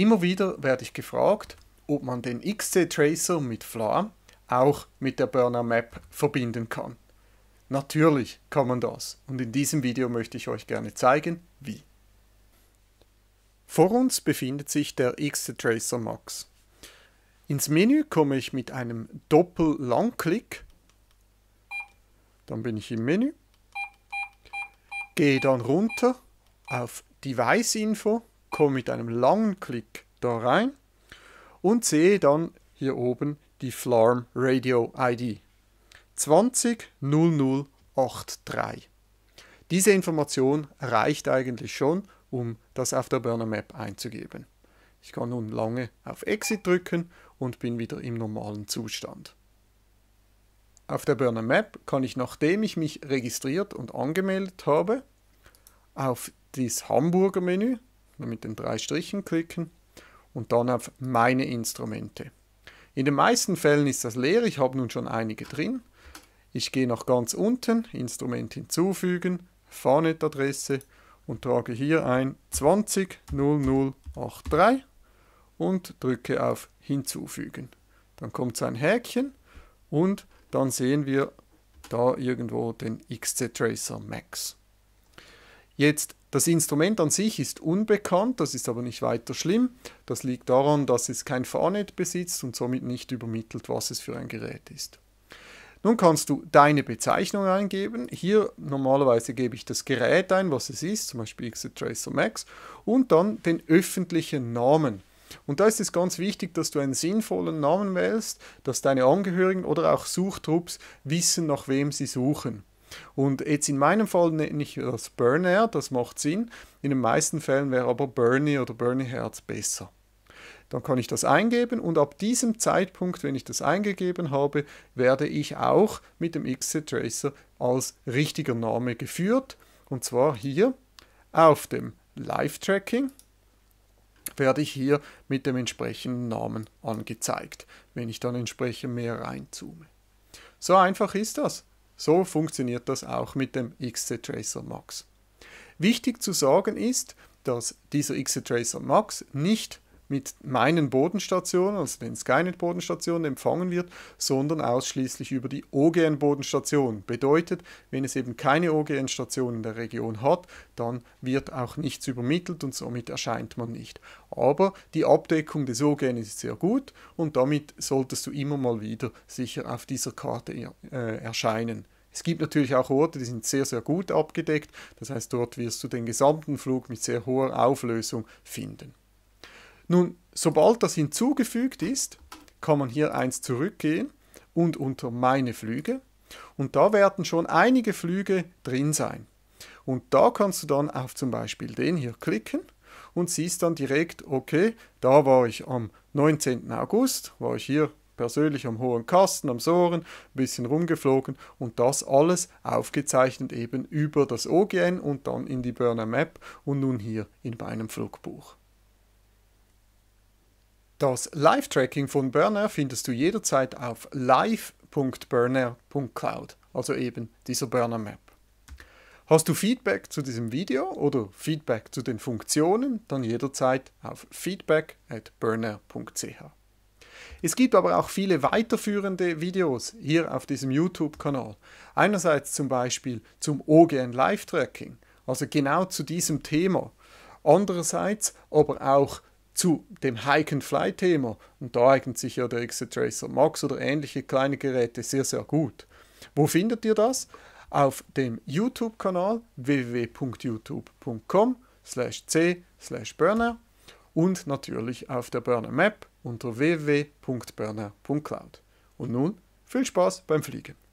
Immer wieder werde ich gefragt, ob man den XC Tracer mit Flam auch mit der Burner Map verbinden kann. Natürlich kann man das und in diesem Video möchte ich euch gerne zeigen, wie. Vor uns befindet sich der XC Tracer Max. Ins Menü komme ich mit einem Doppel-Langklick, dann bin ich im Menü, gehe dann runter auf Device Info komme mit einem langen Klick da rein und sehe dann hier oben die Flarm Radio ID 200083. Diese Information reicht eigentlich schon, um das auf der Burner Map einzugeben. Ich kann nun lange auf Exit drücken und bin wieder im normalen Zustand. Auf der Burner Map kann ich, nachdem ich mich registriert und angemeldet habe, auf das Hamburger Menü mit den drei Strichen klicken und dann auf Meine Instrumente. In den meisten Fällen ist das leer, ich habe nun schon einige drin. Ich gehe nach ganz unten, Instrument hinzufügen, Fahrnetadresse und trage hier ein 200083 und drücke auf Hinzufügen. Dann kommt so ein Häkchen und dann sehen wir da irgendwo den XC Tracer Max. Jetzt, das Instrument an sich ist unbekannt, das ist aber nicht weiter schlimm. Das liegt daran, dass es kein Fahrnet besitzt und somit nicht übermittelt, was es für ein Gerät ist. Nun kannst du deine Bezeichnung eingeben. Hier normalerweise gebe ich das Gerät ein, was es ist, zum Beispiel x Tracer Max, und dann den öffentlichen Namen. Und da ist es ganz wichtig, dass du einen sinnvollen Namen wählst, dass deine Angehörigen oder auch Suchtrupps wissen, nach wem sie suchen. Und jetzt in meinem Fall nenne ich das Burnair, das macht Sinn. In den meisten Fällen wäre aber Bernie oder Bernie Herz besser. Dann kann ich das eingeben und ab diesem Zeitpunkt, wenn ich das eingegeben habe, werde ich auch mit dem XC Tracer als richtiger Name geführt. Und zwar hier auf dem Live-Tracking werde ich hier mit dem entsprechenden Namen angezeigt, wenn ich dann entsprechend mehr reinzoome. So einfach ist das. So funktioniert das auch mit dem XC Tracer Max. Wichtig zu sagen ist, dass dieser XC Tracer Max nicht mit meinen Bodenstationen, also den Skynet-Bodenstationen, empfangen wird, sondern ausschließlich über die OGN-Bodenstation. Bedeutet, wenn es eben keine OGN-Station in der Region hat, dann wird auch nichts übermittelt und somit erscheint man nicht. Aber die Abdeckung des OGN ist sehr gut und damit solltest du immer mal wieder sicher auf dieser Karte äh, erscheinen. Es gibt natürlich auch Orte, die sind sehr, sehr gut abgedeckt. Das heißt, dort wirst du den gesamten Flug mit sehr hoher Auflösung finden. Nun, sobald das hinzugefügt ist, kann man hier eins zurückgehen und unter meine Flüge und da werden schon einige Flüge drin sein. Und da kannst du dann auf zum Beispiel den hier klicken und siehst dann direkt, okay, da war ich am 19. August, war ich hier persönlich am Hohen Kasten, am Soren, ein bisschen rumgeflogen und das alles aufgezeichnet eben über das OGN und dann in die Burner Map und nun hier in meinem Flugbuch. Das Live-Tracking von Burner findest du jederzeit auf live.burner.cloud, also eben dieser Burner Map. Hast du Feedback zu diesem Video oder Feedback zu den Funktionen, dann jederzeit auf feedback@burner.ch. Es gibt aber auch viele weiterführende Videos hier auf diesem YouTube-Kanal. Einerseits zum Beispiel zum OGN Live Tracking, also genau zu diesem Thema. Andererseits aber auch zu dem Hike-and-Fly-Thema, und da eignet sich ja der Exit Tracer Max oder ähnliche kleine Geräte sehr, sehr gut. Wo findet ihr das? Auf dem YouTube-Kanal www.youtube.com slash c burner und natürlich auf der Burner Map unter www.burner.cloud. Und nun viel Spaß beim Fliegen!